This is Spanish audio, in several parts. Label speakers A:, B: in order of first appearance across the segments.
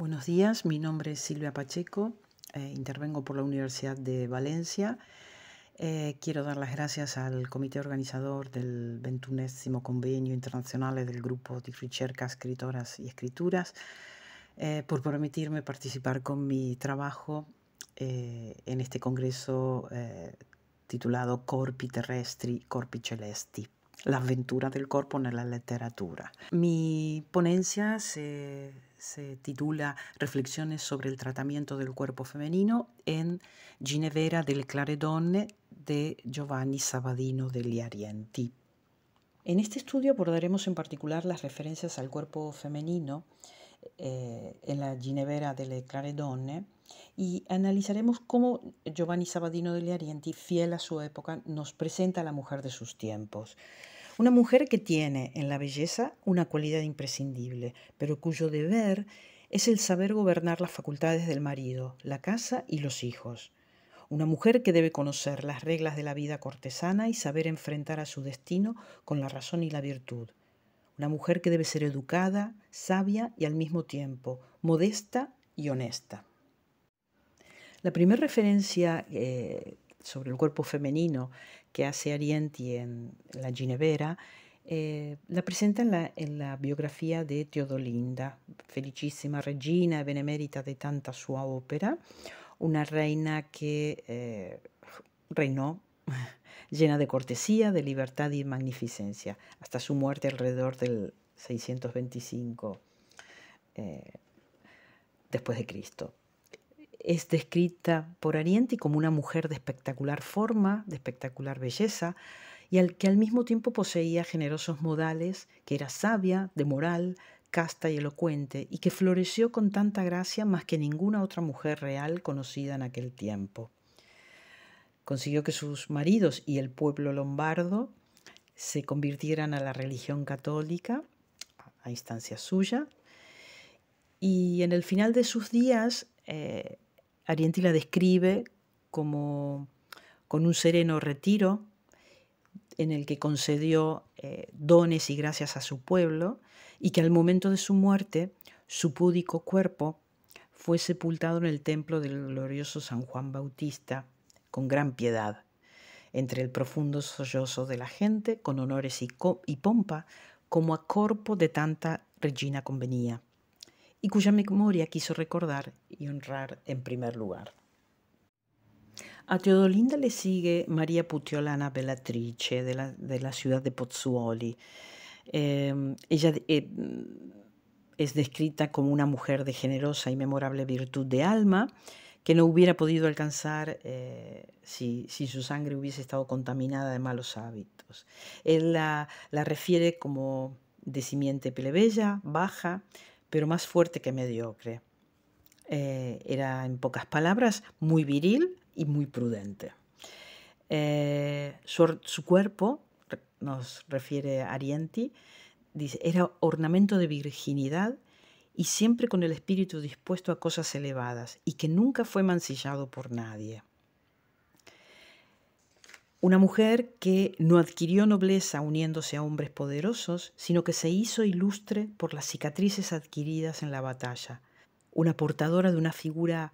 A: Buenos días, mi nombre es Silvia Pacheco, eh, intervengo por la Universidad de Valencia. Eh, quiero dar las gracias al comité organizador del 21º convenio internacional del grupo de Ricerca, Escritoras y Escrituras eh, por permitirme participar con mi trabajo en este congreso titulado Corpi Terrestri, Corpi Celesti la aventura del corpo la literatura. Mi ponencia se se titula Reflexiones sobre el tratamiento del cuerpo femenino en Ginevera del Claredone de Giovanni Sabadino degli Arienti. En este estudio abordaremos en particular las referencias al cuerpo femenino eh, en la Ginevera del Claredone y analizaremos cómo Giovanni Sabadino degli Arienti, fiel a su época, nos presenta a la mujer de sus tiempos. Una mujer que tiene en la belleza una cualidad imprescindible, pero cuyo deber es el saber gobernar las facultades del marido, la casa y los hijos. Una mujer que debe conocer las reglas de la vida cortesana y saber enfrentar a su destino con la razón y la virtud. Una mujer que debe ser educada, sabia y al mismo tiempo modesta y honesta. La primera referencia eh, sobre el cuerpo femenino que hace Arienti en La Ginevera, eh, la presenta en la, biografía de Teodolinda, felicísima regina benemérita de tanta su ópera, una reina que eh, reinó llena de cortesía, de libertad y magnificencia, hasta su muerte alrededor del 625 eh, después de Cristo es descrita por Arienti como una mujer de espectacular forma, de espectacular belleza, y al que al mismo tiempo poseía generosos modales, que era sabia, de moral, casta y elocuente, y que floreció con tanta gracia más que ninguna otra mujer real conocida en aquel tiempo. Consiguió que sus maridos y el pueblo lombardo se convirtieran a la religión católica, a instancia suya, y en el final de sus días eh, Arienti la describe como con un sereno retiro en el que concedió eh, dones y gracias a su pueblo y que al momento de su muerte su púdico cuerpo fue sepultado en el templo del glorioso San Juan Bautista con gran piedad, entre el profundo sollozo de la gente, con honores y, pompa, como a corpo de tanta Regina convenía y cuya memoria quiso recordar y honrar en primer lugar. A Teodolinda le sigue María Putiolana Bellatrice de la, de la ciudad de Pozzuoli. Em, ella eh, es descrita como una mujer de generosa y memorable virtud de alma que no hubiera podido alcanzar eh, si, su sangre hubiese estado contaminada de malos hábitos. Él la, la refiere como de simiente plebeya, baja, pero más fuerte que mediocre. Eh, era, en pocas palabras, muy viril y muy prudente. Eh, su, cuerpo, nos refiere Arienti, dice, era ornamento de virginidad y siempre con el espíritu dispuesto a cosas elevadas y que nunca fue mancillado por nadie. Una mujer que no adquirió nobleza uniéndose a hombres poderosos, sino que se hizo ilustre por las cicatrices adquiridas en la batalla. Una portadora de una figura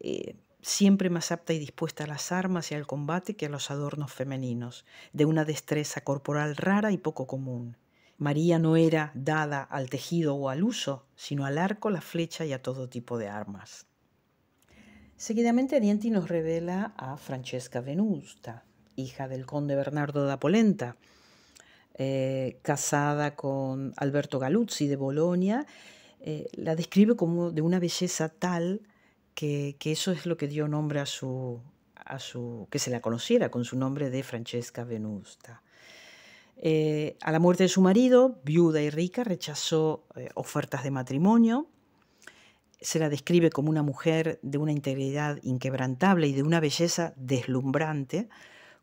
A: eh, siempre más apta y dispuesta a las armas y al combate que a los adornos femeninos, de una destreza corporal rara y poco común. María no era dada al tejido o al uso, sino al arco, la flecha y a todo tipo de armas. Seguidamente Dienti nos revela a Francesca Venusta, hija del conde Bernardo da Polenta, eh, casada con Alberto Galuzzi de Bolonia, eh, la describe como de una belleza tal que, eso es lo que dio nombre a su, a su, que se la conociera con su nombre de Francesca Venusta. Eh, a la muerte de su marido, viuda y rica, rechazó ofertas de matrimonio. Se la describe como una mujer de una integridad inquebrantable y de una belleza deslumbrante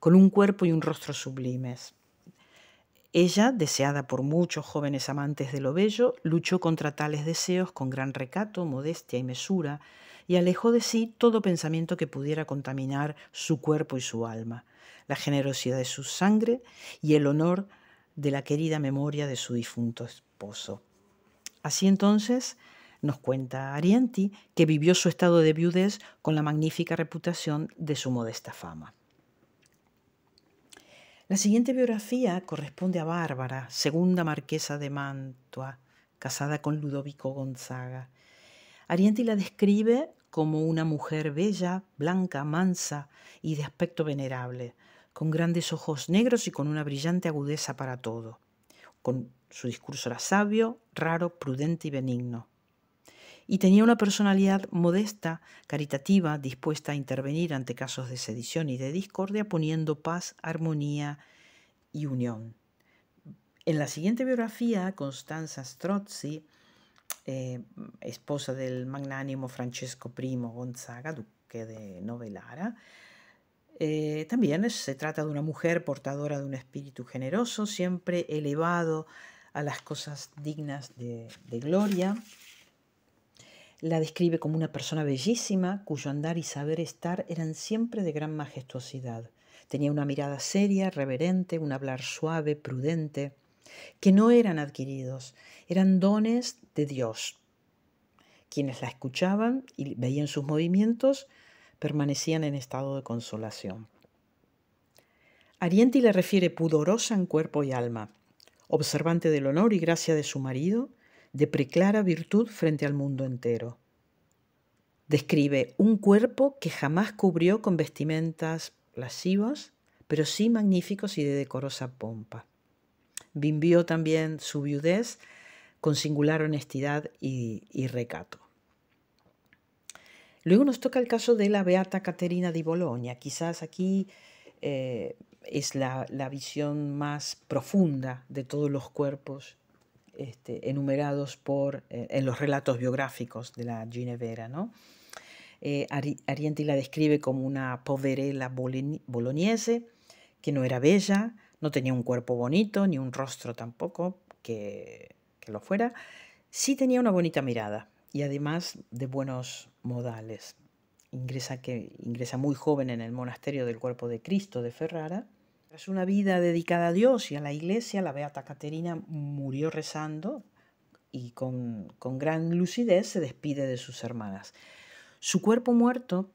A: con un cuerpo y un rostro sublimes. Ella, deseada por muchos jóvenes amantes de lo bello, luchó contra tales deseos con gran recato, modestia y mesura, y alejó de sí todo pensamiento que pudiera contaminar su cuerpo y su alma, la generosidad de su sangre y el honor de la querida memoria de su difunto esposo. Así entonces, nos cuenta Arienti, que vivió su estado de viudez con la magnífica reputación de su modesta fama. La siguiente biografía corresponde a Bárbara, segunda marquesa de Mantua, casada con Ludovico Gonzaga. Arienti la describe como una mujer bella, blanca, mansa y de aspecto venerable, con grandes ojos negros y con una brillante agudeza para todo. Con su discurso era sabio, raro, prudente y benigno y tenía una personalidad modesta, caritativa, dispuesta a intervenir ante casos de sedición y de discordia, poniendo paz, armonía y unión. En la siguiente biografía, Constanza Strozzi, eh, esposa del magnánimo Francesco I Gonzaga, duque de Novelara, eh, también se trata de una mujer portadora de un espíritu generoso, siempre elevado a las cosas dignas de gloria. La describe como una persona bellísima, cuyo andar y saber estar eran siempre de gran majestuosidad. Tenía una mirada seria, reverente, un hablar suave, prudente, que no eran adquiridos, eran dones de Dios. Quienes la escuchaban y veían sus movimientos permanecían en estado de consolación. Arienti le refiere pudorosa en cuerpo y alma, observante del honor y gracia de su marido, de preclara virtud frente al mundo entero. Describe un cuerpo que jamás cubrió con vestimentas lascivas, pero sí magníficos y de decorosa pompa. vivió también su viudez con singular honestidad y, recato. Luego nos toca el caso de la beata Caterina di Bologna. Quizás aquí eh, es la, la, visión más profunda de todos los cuerpos este, enumerados por, eh, en los relatos biográficos de la Ginevera. Eh, Arienti la describe como una poverela bolognese, que no era bella, no tenía un cuerpo bonito, ni un rostro tampoco que, que lo fuera. Sí tenía una bonita mirada y además de buenos modales. Ingresa, que, ingresa muy joven en el monasterio del cuerpo de Cristo de Ferrara tras una vida dedicada a Dios y a la Iglesia, la Beata Caterina murió rezando y con, con gran lucidez se despide de sus hermanas. Su cuerpo muerto,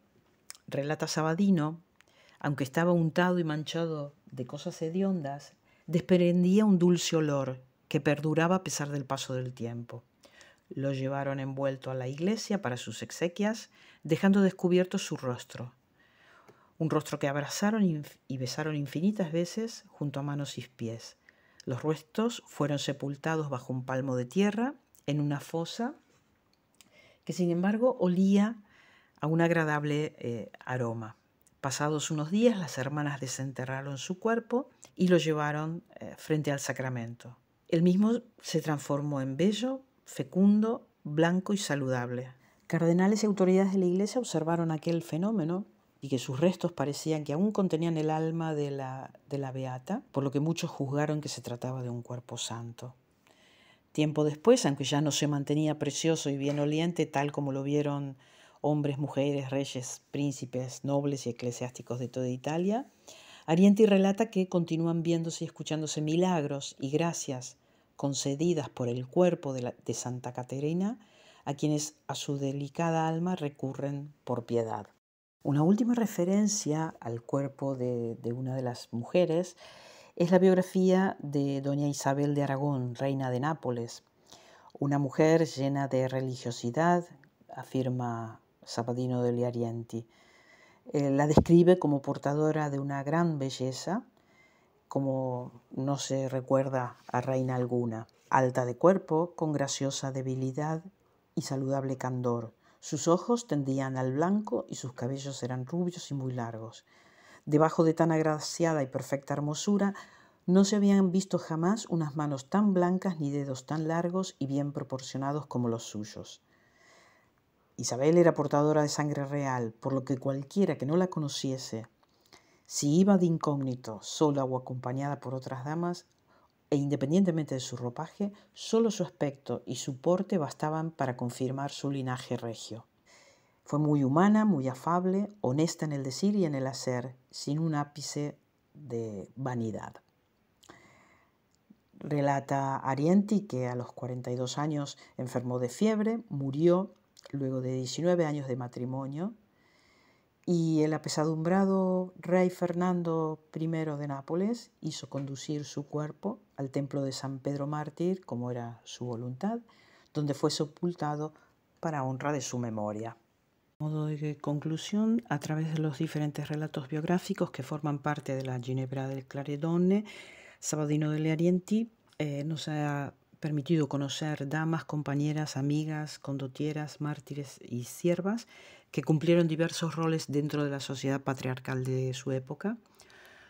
A: relata Sabadino, aunque estaba untado y manchado de cosas hediondas, desprendía un dulce olor que perduraba a pesar del paso del tiempo. Lo llevaron envuelto a la iglesia para sus exequias, dejando descubierto su rostro, un rostro que abrazaron y besaron infinitas veces junto a manos y pies. Los restos fueron sepultados bajo un palmo de tierra en una fosa que sin embargo olía a un agradable eh, aroma. Pasados unos días, las hermanas desenterraron su cuerpo y lo llevaron eh, frente al sacramento. El mismo se transformó en bello, fecundo, blanco y saludable. Cardenales y autoridades de la Iglesia observaron aquel fenómeno y que sus restos parecían que aún contenían el alma de la, de la beata, por lo que muchos juzgaron que se trataba de un cuerpo santo. Tiempo después, aunque ya no se mantenía precioso y bien oliente, tal como lo vieron hombres, mujeres, reyes, príncipes, nobles y eclesiásticos de toda Italia, Arienti relata que continúan viéndose y escuchándose milagros y gracias concedidas por el cuerpo de, de Santa Caterina a quienes a su delicada alma recurren por piedad. Una última referencia al cuerpo de, una de las mujeres es la biografía de doña Isabel de Aragón, reina de Nápoles, una mujer llena de religiosidad, afirma Zapadino de Liarienti. Eh, la describe como portadora de una gran belleza, como no se recuerda a reina alguna, alta de cuerpo, con graciosa debilidad y saludable candor. Sus ojos tendían al blanco y sus cabellos eran rubios y muy largos. Debajo de tan agraciada y perfecta hermosura, no se habían visto jamás unas manos tan blancas ni dedos tan largos y bien proporcionados como los suyos. Isabel era portadora de sangre real, por lo que cualquiera que no la conociese, si iba de incógnito, sola o acompañada por otras damas, e independientemente de su ropaje, solo su aspecto y su porte bastaban para confirmar su linaje regio. Fue muy humana, muy afable, honesta en el decir y en el hacer, sin un ápice de vanidad. Relata Arienti que a los 42 años enfermó de fiebre, murió luego de 19 años de matrimonio y el apesadumbrado rey Fernando I de Nápoles hizo conducir su cuerpo al templo de San Pedro Mártir, como era su voluntad, donde fue sepultado para honra de su memoria. Modo de conclusión, a través de los diferentes relatos biográficos que forman parte de la Ginebra del Claredone, Sabadino de Learienti eh, nos ha permitido conocer damas, compañeras, amigas, condotieras, mártires y siervas que cumplieron diversos roles dentro de la sociedad patriarcal de su época.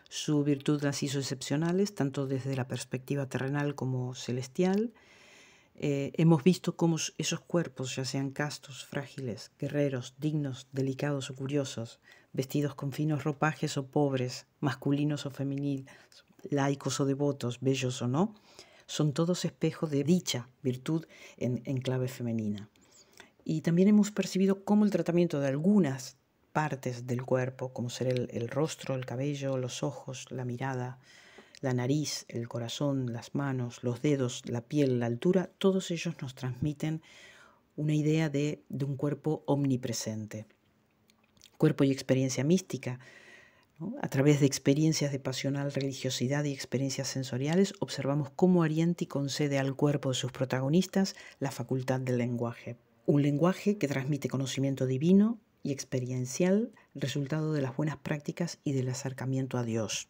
A: Su virtud las hizo excepcionales, tanto desde la perspectiva terrenal como celestial. Eh, hemos visto cómo esos cuerpos, ya sean castos, frágiles, guerreros, dignos, delicados o curiosos, vestidos con finos ropajes o pobres, masculinos o femeninos, laicos o devotos, bellos o no, son todos espejos de dicha virtud en, clave femenina. Y también hemos percibido cómo el tratamiento de algunas partes del cuerpo, como ser el, rostro, el cabello, los ojos, la mirada, la nariz, el corazón, las manos, los dedos, la piel, la altura, todos ellos nos transmiten una idea de un cuerpo omnipresente. Cuerpo y experiencia mística a través de experiencias de pasional religiosidad y experiencias sensoriales, observamos cómo Arienti concede al cuerpo de sus protagonistas la facultad del lenguaje. Un lenguaje que transmite conocimiento divino y experiencial, resultado de las buenas prácticas y del acercamiento a Dios.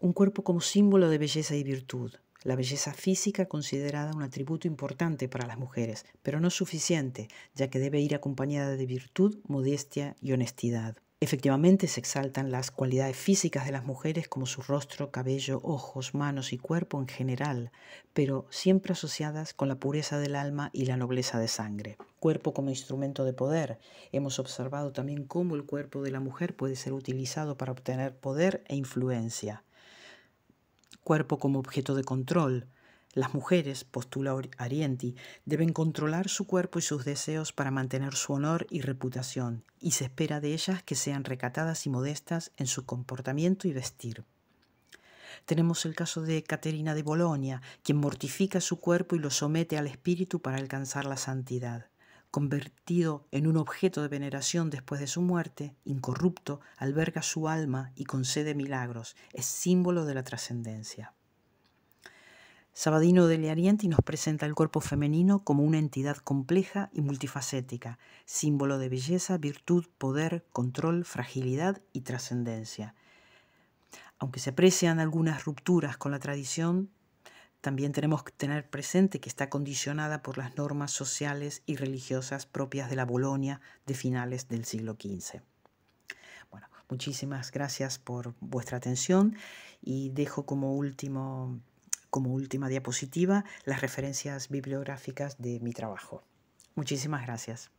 A: Un cuerpo como símbolo de belleza y virtud, la belleza física considerada un atributo importante para las mujeres, pero no suficiente, ya que debe ir acompañada de virtud, modestia y honestidad. Efectivamente se exaltan las cualidades físicas de las mujeres como su rostro, cabello, ojos, manos y cuerpo en general, pero siempre asociadas con la pureza del alma y la nobleza de sangre. Cuerpo como instrumento de poder. Hemos observado también cómo el cuerpo de la mujer puede ser utilizado para obtener poder e influencia. Cuerpo como objeto de control. Las mujeres, postula Arienti, deben controlar su cuerpo y sus deseos para mantener su honor y reputación, y se espera de ellas que sean recatadas y modestas en su comportamiento y vestir. Tenemos el caso de Caterina de Bolonia, quien mortifica su cuerpo y lo somete al espíritu para alcanzar la santidad. Convertido en un objeto de veneración después de su muerte, incorrupto, alberga su alma y concede milagros, es símbolo de la trascendencia. Sabadino de Learienti nos presenta el cuerpo femenino como una entidad compleja y multifacética, símbolo de belleza, virtud, poder, control, fragilidad y trascendencia. Aunque se aprecian algunas rupturas con la tradición, también tenemos que tener presente que está condicionada por las normas sociales y religiosas propias de la Bolonia de finales del siglo XV. Bueno, muchísimas gracias por vuestra atención y dejo como último como última diapositiva las referencias bibliográficas de mi trabajo. Muchísimas gracias.